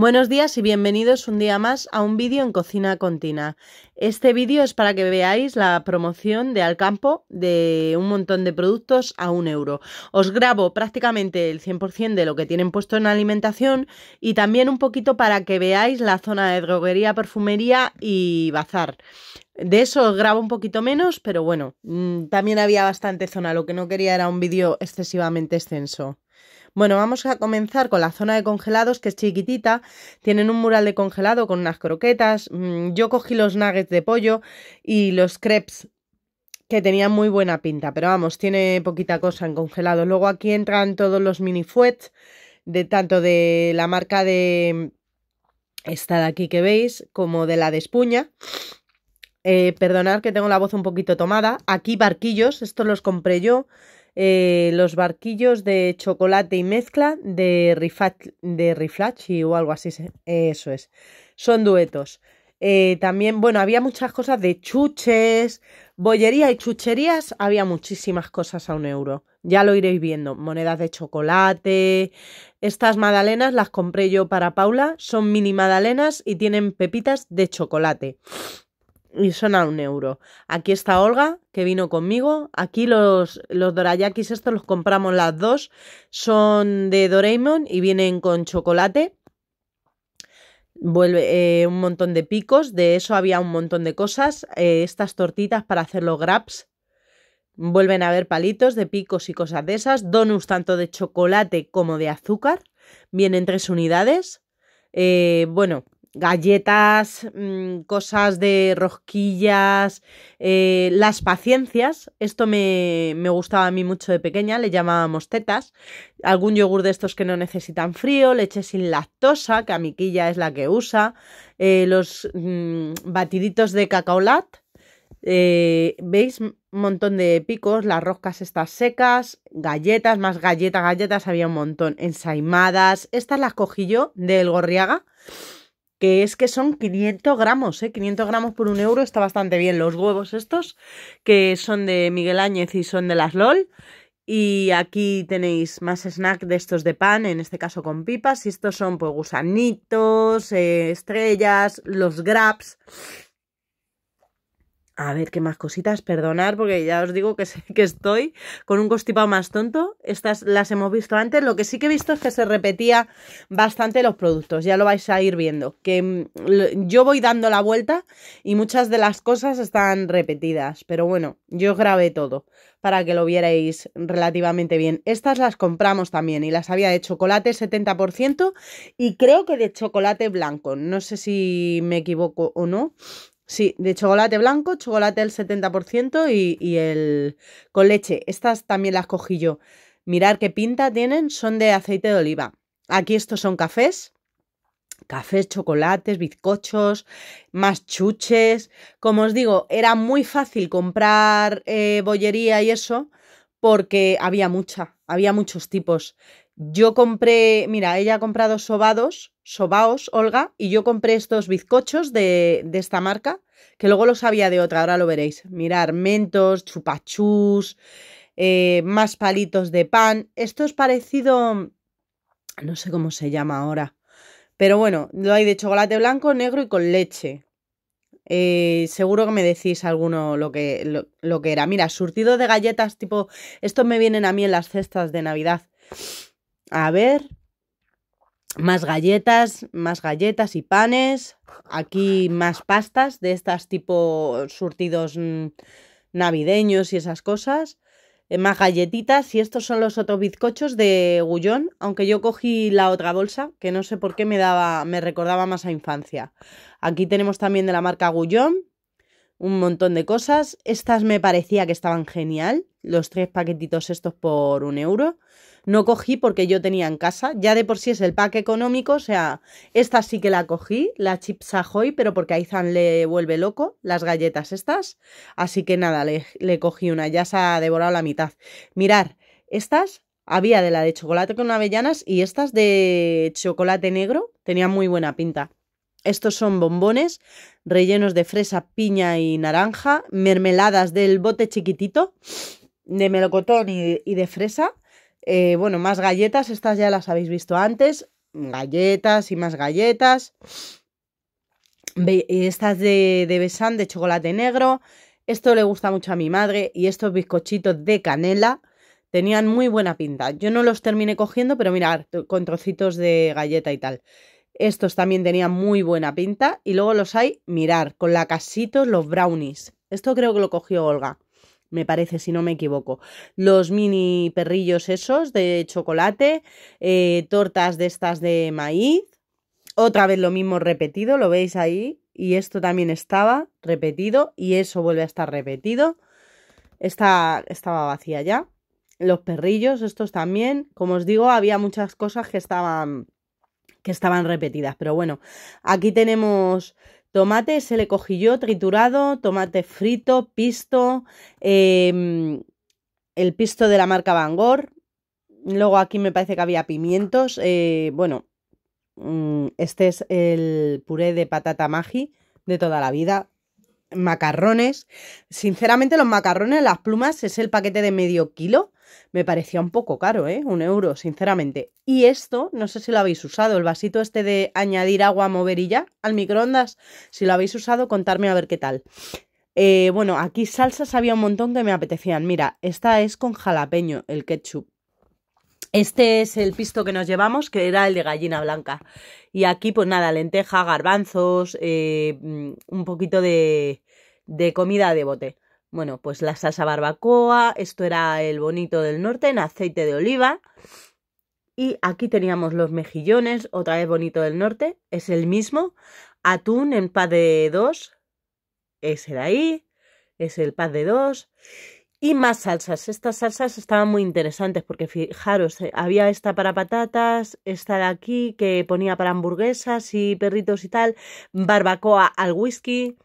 Buenos días y bienvenidos un día más a un vídeo en Cocina Contina. Este vídeo es para que veáis la promoción de Alcampo de un montón de productos a un euro. Os grabo prácticamente el 100% de lo que tienen puesto en alimentación y también un poquito para que veáis la zona de droguería, perfumería y bazar. De eso grabo un poquito menos, pero bueno, mm, también había bastante zona, lo que no quería era un vídeo excesivamente extenso. Bueno, vamos a comenzar con la zona de congelados, que es chiquitita. Tienen un mural de congelado con unas croquetas. Mm, yo cogí los nuggets de pollo y los crepes que tenían muy buena pinta, pero vamos, tiene poquita cosa en congelado. Luego aquí entran todos los mini fuets, de tanto de la marca de esta de aquí que veis, como de la de Espuña. Eh, perdonad que tengo la voz un poquito tomada. Aquí barquillos, estos los compré yo. Eh, los barquillos de chocolate y mezcla de, Rifat, de Riflachi o algo así. Eso es. Son duetos. Eh, también, bueno, había muchas cosas de chuches, bollería y chucherías. Había muchísimas cosas a un euro. Ya lo iréis viendo. Monedas de chocolate. Estas magdalenas las compré yo para Paula. Son mini magdalenas y tienen pepitas de chocolate y son a un euro. Aquí está Olga, que vino conmigo. Aquí los, los dorayakis, estos los compramos las dos. Son de Doraemon y vienen con chocolate. Vuelve eh, un montón de picos. De eso había un montón de cosas. Eh, estas tortitas para hacer los grabs. Vuelven a haber palitos de picos y cosas de esas. Donuts tanto de chocolate como de azúcar. Vienen tres unidades. Eh, bueno, galletas, mm, cosas de rosquillas, eh, las paciencias, esto me, gustaba a mí mucho de pequeña, le llamábamos tetas, algún yogur de estos que no necesitan frío, leche sin lactosa, que a miquilla es la que usa, eh, los mm, batiditos de cacaolat, eh, ¿Veis? Un montón de picos, las roscas estas secas, galletas, más galletas, galletas, había un montón, ensaimadas. Estas las cogí yo del Gorriaga que es que son 500 gramos, ¿eh? 500 gramos por un euro está bastante bien. Los huevos estos, que son de Miguel Áñez y son de las LOL. Y aquí tenéis más snack de estos de pan, en este caso con pipas. Y estos son pues gusanitos, eh, estrellas, los grabs. A ver, ¿qué más cositas? Perdonar, porque ya os digo que, que estoy con un constipado más tonto. Estas las hemos visto antes. Lo que sí que he visto es que se repetía bastante los productos. Ya lo vais a ir viendo. Que mm, yo voy dando la vuelta y muchas de las cosas están repetidas. Pero bueno, yo grabé todo para que lo vierais relativamente bien. Estas las compramos también y las había de chocolate 70% y creo que de chocolate blanco. No sé si me equivoco o no Sí, de chocolate blanco, chocolate el 70% y, y el con leche. Estas también las cogí yo. Mirar qué pinta tienen, son de aceite de oliva. Aquí estos son cafés, cafés, chocolates, bizcochos, más chuches. Como os digo, era muy fácil comprar eh, bollería y eso porque había mucha, había muchos tipos. Yo compré, mira, ella ha comprado sobados sobaos, Olga, y yo compré estos bizcochos de, de esta marca, que luego los había de otra, ahora lo veréis. Mirar, mentos, chupachús, eh, más palitos de pan. Esto es parecido, no sé cómo se llama ahora, pero bueno, lo hay de chocolate blanco, negro y con leche. Eh, seguro que me decís alguno lo que, lo, lo que era. Mira, surtido de galletas tipo, estos me vienen a mí en las cestas de Navidad. A ver, más galletas, más galletas y panes. Aquí más pastas de estas tipo surtidos mm, navideños y esas cosas. Eh, más galletitas y estos son los otros bizcochos de Gullón, aunque yo cogí la otra bolsa, que no sé por qué me daba, me recordaba más a infancia. Aquí tenemos también de la marca Gullón, un montón de cosas. Estas me parecía que estaban genial, los tres paquetitos estos por un euro. No cogí porque yo tenía en casa, ya de por sí es el pack económico, o sea, esta sí que la cogí, la Chips Ahoy, pero porque a Izan le vuelve loco las galletas estas. Así que nada, le, cogí una, ya se ha devorado la mitad. Mirar, estas había de la de chocolate con avellanas y estas de chocolate negro tenían muy buena pinta. Estos son bombones rellenos de fresa, piña y naranja, mermeladas del bote chiquitito, de melocotón y de fresa, eh, bueno, más galletas, estas ya las habéis visto antes. Galletas y más galletas. Estas de, de Besan de chocolate negro. Esto le gusta mucho a mi madre y estos bizcochitos de canela tenían muy buena pinta. Yo no los terminé cogiendo, pero mirad, con trocitos de galleta y tal. Estos también tenían muy buena pinta y luego los hay, mirar, con la lacasitos, los brownies. Esto creo que lo cogió Olga me parece, si no me equivoco. Los mini perrillos esos de chocolate, eh, tortas de estas de maíz. Otra vez lo mismo repetido, lo veis ahí. Y esto también estaba repetido y eso vuelve a estar repetido. está estaba vacía ya. Los perrillos, estos también. Como os digo, había muchas cosas que estaban que estaban repetidas. Pero bueno, aquí tenemos Tomate se le cogió triturado, tomate frito, pisto, em, el pisto de la marca Bangor. Luego aquí me parece que había pimientos. Eh, bueno, mm, este es el puré de patata magi de toda la vida macarrones. Sinceramente, los macarrones, las plumas, es el paquete de medio kilo. Me parecía un poco caro, ¿eh? Un euro, sinceramente. Y esto, no sé si lo habéis usado, el vasito este de añadir agua, mover y al microondas. Si lo habéis usado, contadme a ver qué tal. Eh, bueno, aquí salsas había un montón que me apetecían. Mira, esta es con jalapeño, el ketchup. Este es el pisto que nos llevamos, que era el de gallina blanca. Y aquí, pues nada, lenteja, garbanzos, eh, mm, un poquito de, de comida de bote. Bueno, pues la salsa barbacoa, esto era el bonito del norte en aceite de oliva. Y aquí teníamos los mejillones, otra vez bonito del norte, es el mismo. Atún en paz de dos, ese de ahí, es el paz de dos. Y más salsas. Estas salsas estaban muy interesantes porque fijaros, eh, había esta para patatas, esta de aquí que ponía para hamburguesas y perritos y tal, barbacoa al whisky.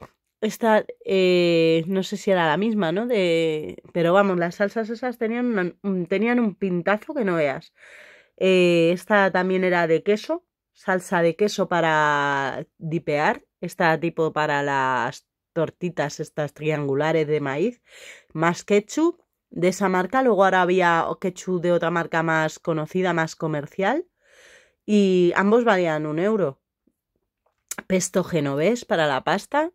Esta, eh, no sé si era la misma, ¿no? De... Pero vamos, las salsas esas tenían, un, tenían un pintazo que no veas. Eh, esta también era de queso, salsa de queso para dipear. Esta tipo para las tortitas estas triangulares de maíz, más ketchup de esa marca, luego ahora había ketchup de otra marca más conocida, más comercial, y ambos valían un euro. Pesto genovés para la pasta,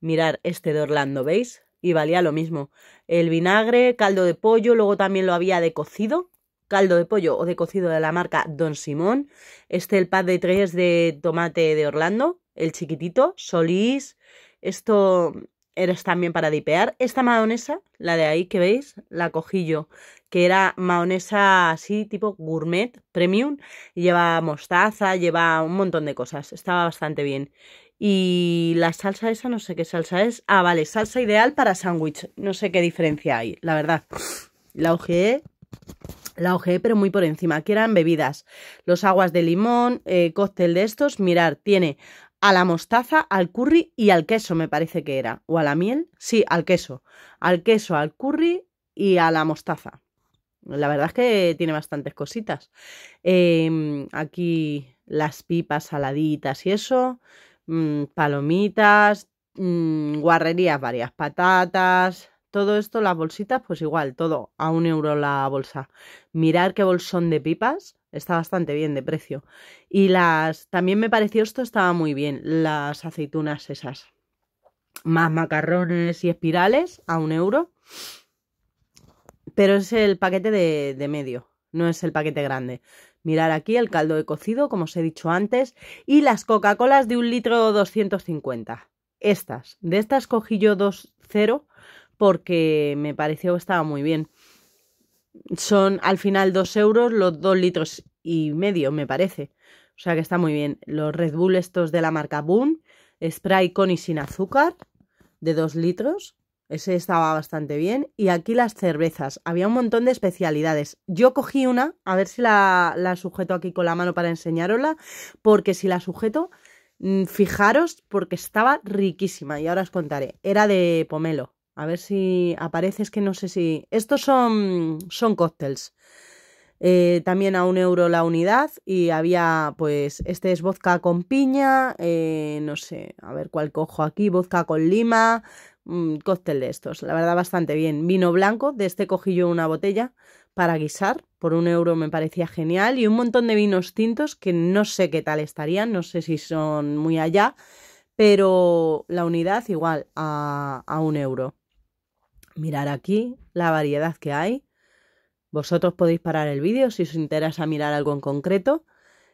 mirar este de Orlando, ¿veis? Y valía lo mismo. El vinagre, caldo de pollo, luego también lo había de cocido, caldo de pollo o de cocido de la marca Don Simón. Este el pad de tres de tomate de Orlando, el chiquitito, Solís, esto eres también para dipear. Esta mayonesa la de ahí que veis, la cogí yo, que era mayonesa así tipo gourmet, premium, lleva mostaza, lleva un montón de cosas, estaba bastante bien. Y la salsa esa, no sé qué salsa es. Ah, vale, salsa ideal para sándwich. No sé qué diferencia hay, la verdad. La ojeé, la ojeé, pero muy por encima. Aquí eran bebidas. Los aguas de limón, eh, cóctel de estos. Mirar, tiene a la mostaza, al curry y al queso, me parece que era. ¿O a la miel? Sí, al queso. Al queso, al curry y a la mostaza. La verdad es que tiene bastantes cositas. Em, aquí las pipas saladitas y eso. Mm, palomitas, mm, guarrerías varias, patatas. Todo esto, las bolsitas, pues igual, todo a un euro la bolsa. Mirar qué bolsón de pipas Está bastante bien de precio. Y las. También me pareció esto estaba muy bien. Las aceitunas esas. Más macarrones y espirales a un euro. Pero es el paquete de, de medio, no es el paquete grande. Mirar aquí el caldo de cocido, como os he dicho antes, y las Coca-Colas de un litro 250. Estas, de estas cogí yo cero porque me pareció que estaba muy bien. Son al final dos euros los dos litros y medio, me parece. O sea que está muy bien. Los Red Bull estos de la marca Boon, spray con y sin azúcar, de dos litros. Ese estaba bastante bien. Y aquí las cervezas. Había un montón de especialidades. Yo cogí una, a ver si la, la sujeto aquí con la mano para enseñarosla, porque si la sujeto, mm, fijaros, porque estaba riquísima. Y ahora os contaré. Era de pomelo. A ver si aparece, es que no sé si... Estos son, son cócteles. Eh, también a un euro la unidad y había pues este es vodka con piña, eh, no sé, a ver cuál cojo aquí, vodka con lima, mm, cóctel de estos, la verdad bastante bien, vino blanco, de este cogí yo una botella para guisar, por un euro me parecía genial y un montón de vinos tintos que no sé qué tal estarían, no sé si son muy allá, pero la unidad igual a un euro. Mirar aquí la variedad que hay. Vosotros podéis parar el vídeo si os interesa mirar algo en concreto.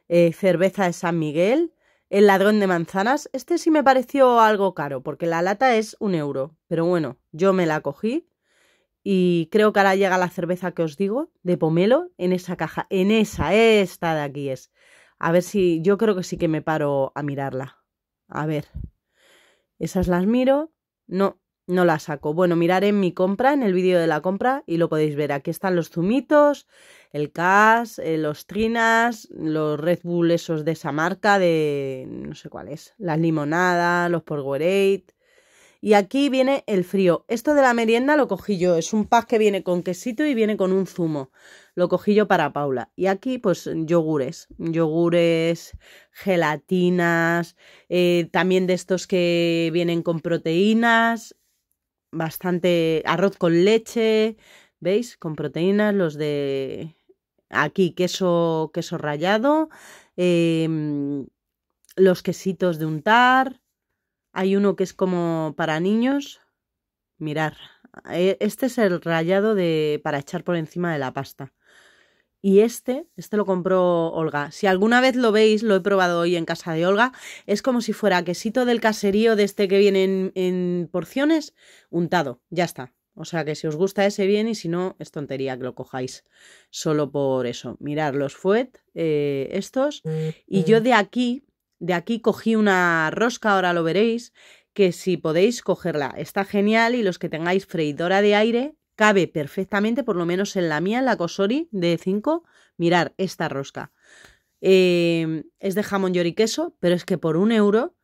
Eh, cerveza de San Miguel, el ladrón de manzanas, este sí me pareció algo caro, porque la lata es un euro. Pero bueno, yo me la cogí y creo que ahora llega la cerveza que os digo, de pomelo, en esa caja, en esa, esta de aquí es. A ver si, yo creo que sí que me paro a mirarla. A ver, esas las miro. No, no la saco. Bueno, mirar en mi compra, en el vídeo de la compra, y lo podéis ver. Aquí están los zumitos, el CAS, eh, los trinas, los Red Bull esos de esa marca, de no sé cuál es, las limonadas, los powerade Y aquí viene el frío. Esto de la merienda lo cogí yo. Es un pack que viene con quesito y viene con un zumo. Lo cogí yo para Paula. Y aquí, pues, yogures. Yogures, gelatinas, eh, también de estos que vienen con proteínas bastante arroz con leche, ¿veis? Con proteínas, los de aquí queso, queso rallado, em, los quesitos de untar, hay uno que es como para niños, mirar, e, este es el rallado de, para echar por encima de la pasta. Y este, este lo compró Olga. Si alguna vez lo veis, lo he probado hoy en casa de Olga, es como si fuera quesito del caserío de este que viene en, porciones, untado. Ya está. O sea que si os gusta ese bien y si no, es tontería que lo cojáis solo por eso. Mirad los fuet, eh, estos. Y yo de aquí, de aquí cogí una rosca, ahora lo veréis, que si podéis cogerla, está genial y los que tengáis freidora de aire, Cabe perfectamente, por lo menos en la mía, la Kosori de 5, mirar esta rosca. Em, es de jamón, y queso, pero es que por un euro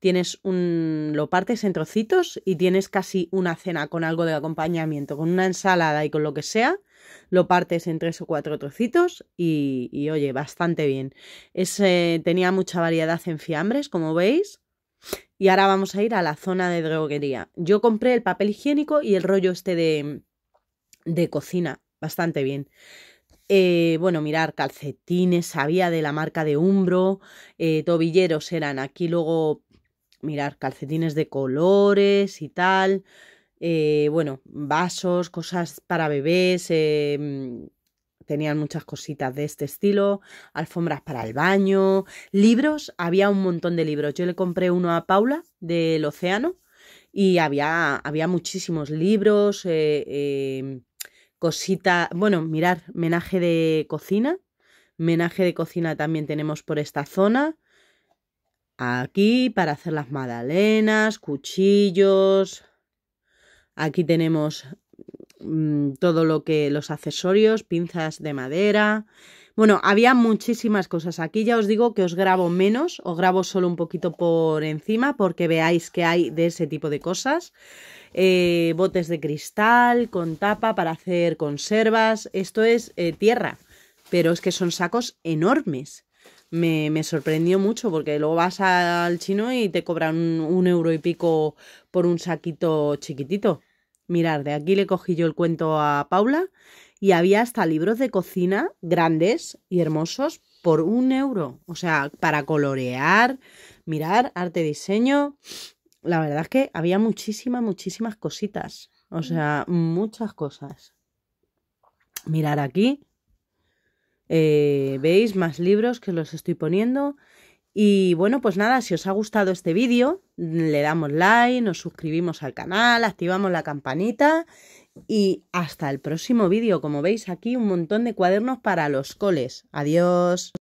tienes un. lo partes en trocitos y tienes casi una cena con algo de acompañamiento, con una ensalada y con lo que sea. Lo partes en tres o cuatro trocitos y, oye, bastante bien. Eh, tenía mucha variedad en fiambres, como veis. Y ahora vamos a ir a la zona de droguería. Yo compré el papel higiénico y el rollo este de, de cocina, bastante bien. Eh, bueno, mirar calcetines, había de la marca de Umbro, eh, tobilleros eran aquí, luego mirar calcetines de colores y tal, eh, bueno, vasos, cosas para bebés, mm, tenían muchas cositas de este estilo, alfombras para el baño, libros, había un montón de libros, yo le compré uno a Paula del océano y había, había muchísimos libros em, cosita, bueno, mirar, menaje de cocina, menaje de cocina también tenemos por esta zona. Aquí para hacer las magdalenas, cuchillos. Aquí tenemos mm, todo lo que los accesorios, pinzas de madera. Bueno, había muchísimas cosas. Aquí ya os digo que os grabo menos, os grabo solo un poquito por encima porque veáis que hay de ese tipo de cosas. Eh, botes de cristal con tapa para hacer conservas. Esto es eh, tierra, pero es que son sacos enormes. Me, me, sorprendió mucho porque luego vas al chino y te cobran un, un euro y pico por un saquito chiquitito. Mirad, de aquí le cogí yo el cuento a Paula y había hasta libros de cocina grandes y hermosos por un euro. O sea, para colorear, mirar, arte, diseño. La verdad es que había muchísimas, muchísimas cositas. O mm. sea, muchas cosas. Mirar aquí. Eh, ¿Veis más libros que los estoy poniendo? Y bueno, pues nada, si os ha gustado este vídeo, le damos like, nos suscribimos al canal, activamos la campanita y hasta el próximo vídeo. Como veis aquí, un montón de cuadernos para los coles. Adiós.